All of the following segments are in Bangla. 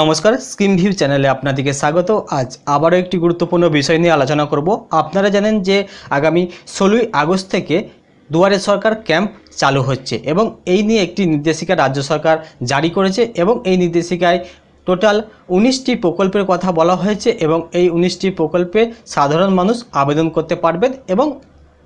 নমস্কার স্কিম ভিউ চ্যানেলে আপনাদেরকে স্বাগত আজ আবারও একটি গুরুত্বপূর্ণ বিষয় নিয়ে আলোচনা করব আপনারা জানেন যে আগামী ষোলোই আগস্ট থেকে দুয়ারে সরকার ক্যাম্প চালু হচ্ছে এবং এই নিয়ে একটি নির্দেশিকা রাজ্য সরকার জারি করেছে এবং এই নির্দেশিকায় টোটাল উনিশটি প্রকল্পের কথা বলা হয়েছে এবং এই উনিশটি প্রকল্পে সাধারণ মানুষ আবেদন করতে পারবেন এবং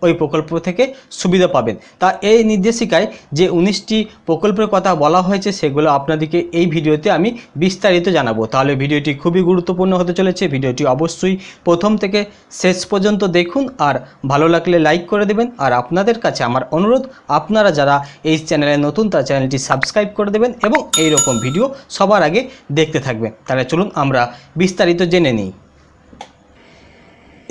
ওই প্রকল্প থেকে সুবিধা পাবেন তা এই নির্দেশিকায় যে উনিশটি প্রকল্পের কথা বলা হয়েছে সেগুলো আপনাদেরকে এই ভিডিওতে আমি বিস্তারিত জানাবো তাহলে ভিডিওটি খুবই গুরুত্বপূর্ণ হতে চলেছে ভিডিওটি অবশ্যই প্রথম থেকে শেষ পর্যন্ত দেখুন আর ভালো লাগলে লাইক করে দেবেন আর আপনাদের কাছে আমার অনুরোধ আপনারা যারা এই চ্যানেলে নতুন তার চ্যানেলটি সাবস্ক্রাইব করে দেবেন এবং এই রকম ভিডিও সবার আগে দেখতে থাকবেন তাহলে চলুন আমরা বিস্তারিত জেনে নিই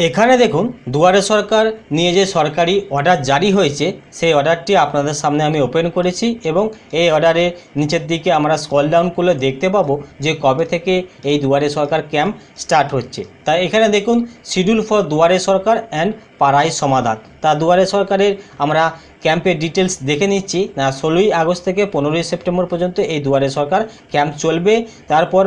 এখানে দেখুন দুয়ারে সরকার নিয়ে যে সরকারি অর্ডার জারি হয়েছে সেই অর্ডারটি আপনাদের সামনে আমি ওপেন করেছি এবং এই অর্ডারের নিচের দিকে আমরা স্কল ডাউন করলে দেখতে পাবো যে কবে থেকে এই দুয়ারে সরকার ক্যাম্প স্টার্ট হচ্ছে তাই এখানে দেখুন শিডিউল ফর দুয়ারে সরকার অ্যান্ড পাড়ায় সমাধান তা দুয়ারে সরকারের আমরা ক্যাম্পের ডিটেলস দেখে নিচ্ছি না ষোলোই আগস্ট থেকে পনেরোই সেপ্টেম্বর পর্যন্ত এই দুয়ারে সরকার ক্যাম্প চলবে তারপর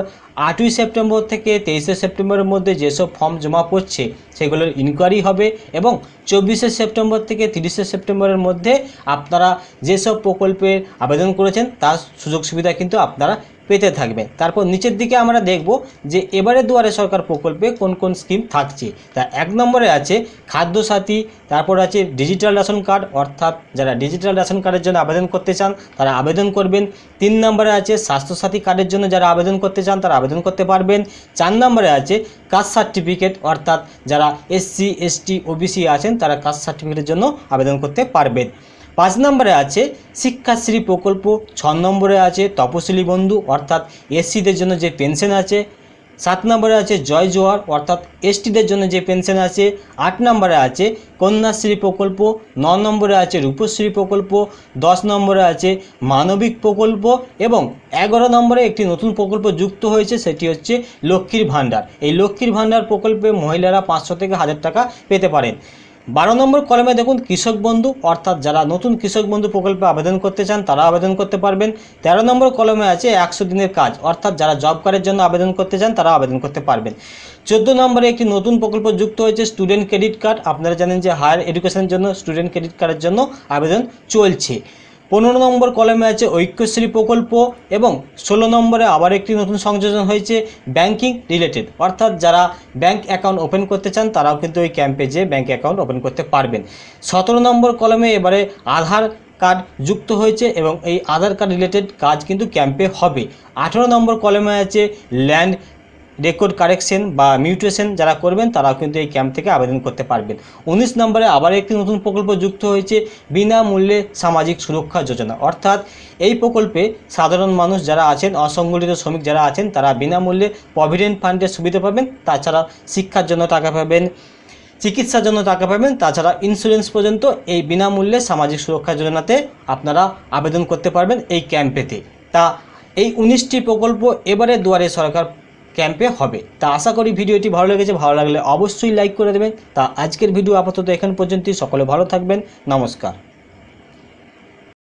আটই সেপ্টেম্বর থেকে তেইশে সেপ্টেম্বরের মধ্যে যেসব ফর্ম জমা পড়ছে সেগুলোর ইনকোয়ারি হবে এবং চব্বিশে সেপ্টেম্বর থেকে তিরিশে সেপ্টেম্বরের মধ্যে আপনারা যেসব প্রকল্পের আবেদন করেছেন তার সুযোগ সুবিধা কিন্তু আপনারা পেতে থাকবেন তারপর নিচের দিকে আমরা দেখব যে এবারে দুয়ারে সরকার প্রকল্পে কোন কোন স্কিম থাকছে তা এক নম্বরে আছে খাদ্য সাথী তারপর আছে ডিজিটাল রেশন কার্ড অর্থাৎ যারা ডিজিটাল রেশন কার্ডের জন্য আবেদন করতে চান তারা আবেদন করবেন তিন নম্বরে আছে স্বাস্থ্যসাথী কার্ডের জন্য যারা আবেদন করতে চান তারা আবেদন করতে পারবেন চার নম্বরে আছে কাস্ট সার্টিফিকেট অর্থাৎ যারা এসসি এসটি ওবিসি আছেন তারা কাস্ট সার্টিফিকেটের জন্য আবেদন করতে পারবেন পাঁচ নম্বরে আছে শিক্ষাশ্রী প্রকল্প ছ নম্বরে আছে তপশিলি বন্ধু অর্থাৎ এসসিদের জন্য যে পেনশন আছে সাত নম্বরে আছে জয় জোয়ার অর্থাৎ এসটিদের জন্য যে পেনশন আছে আট নম্বরে আছে কন্যাশ্রী প্রকল্প ন নম্বরে আছে রূপশ্রী প্রকল্প দশ নম্বরে আছে মানবিক প্রকল্প এবং এগারো নম্বরে একটি নতুন প্রকল্প যুক্ত হয়েছে সেটি হচ্ছে লক্ষ্মীর ভাণ্ডার এই লক্ষ্মীর ভাণ্ডার প্রকল্পে মহিলারা পাঁচশো থেকে হাজার টাকা পেতে পারেন বারো নম্বর কলমে দেখুন কৃষক বন্ধু অর্থাৎ যারা নতুন কৃষক বন্ধু প্রকল্পে আবেদন করতে চান তারা আবেদন করতে পারবেন তেরো নম্বর কলমে আছে একশো দিনের কাজ অর্থাৎ যারা জব কার্ডের জন্য আবেদন করতে চান তারা আবেদন করতে পারবেন চোদ্দ নম্বরে একটি নতুন প্রকল্প যুক্ত হয়েছে স্টুডেন্ট ক্রেডিট কার্ড আপনারা জানেন যে হায়ার এডুকেশনের জন্য স্টুডেন্ট ক্রেডিট কার্ডের জন্য আবেদন চলছে পনেরো নম্বর কলমে আছে ঐক্যশ্রী প্রকল্প এবং ষোলো নম্বরে আবার একটি নতুন সংযোজন হয়েছে ব্যাংকিং রিলেটেড অর্থাৎ যারা ব্যাংক অ্যাকাউন্ট ওপেন করতে চান তারাও কিন্তু ওই ক্যাম্পে যেয়ে ব্যাঙ্ক অ্যাকাউন্ট ওপেন করতে পারবেন সতেরো নম্বর কলমে এবারে আধার কার্ড যুক্ত হয়েছে এবং এই আধার কার্ড রিলেটেড কাজ কিন্তু ক্যাম্পে হবে আঠেরো নম্বর কলমে আছে ল্যান্ড রেকর্ড কারেকশন বা মিউটেশন যারা করবেন তারা কিন্তু এই ক্যাম্প থেকে আবেদন করতে পারবেন উনিশ নম্বরে আবার একটি নতুন প্রকল্প যুক্ত হয়েছে বিনামূল্যে সামাজিক সুরক্ষা যোজনা অর্থাৎ এই প্রকল্পে সাধারণ মানুষ যারা আছেন অসংগঠিত শ্রমিক যারা আছেন তারা বিনামূল্যে প্রভিডেন্ট ফান্ডের সুবিধা পাবেন তাছাড়া শিক্ষার জন্য টাকা পাবেন চিকিৎসার জন্য টাকা পাবেন তাছাড়া ইন্স্যুরেন্স পর্যন্ত এই বিনামূল্যে সামাজিক সুরক্ষা যোজনাতে আপনারা আবেদন করতে পারবেন এই ক্যাম্পেতে তা এই উনিশটি প্রকল্প এবারে দুয়ারে সরকার ক্যাম্পে হবে তা আশা করি ভিডিওটি ভালো লেগেছে ভালো লাগলে অবশ্যই লাইক করে দেবেন তা আজকের ভিডিও আপাতত এখান পর্যন্তই সকলে ভালো থাকবেন নমস্কার